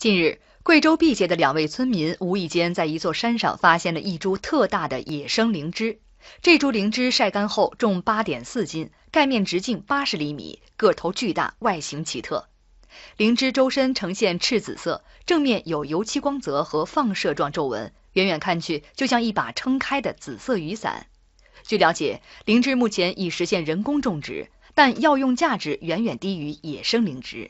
近日，贵州毕节的两位村民无意间在一座山上发现了一株特大的野生灵芝。这株灵芝晒干后重八点四斤，盖面直径八十厘米，个头巨大，外形奇特。灵芝周身呈现赤紫色，正面有油漆光泽和放射状皱纹，远远看去就像一把撑开的紫色雨伞。据了解，灵芝目前已实现人工种植，但药用价值远远低于野生灵芝。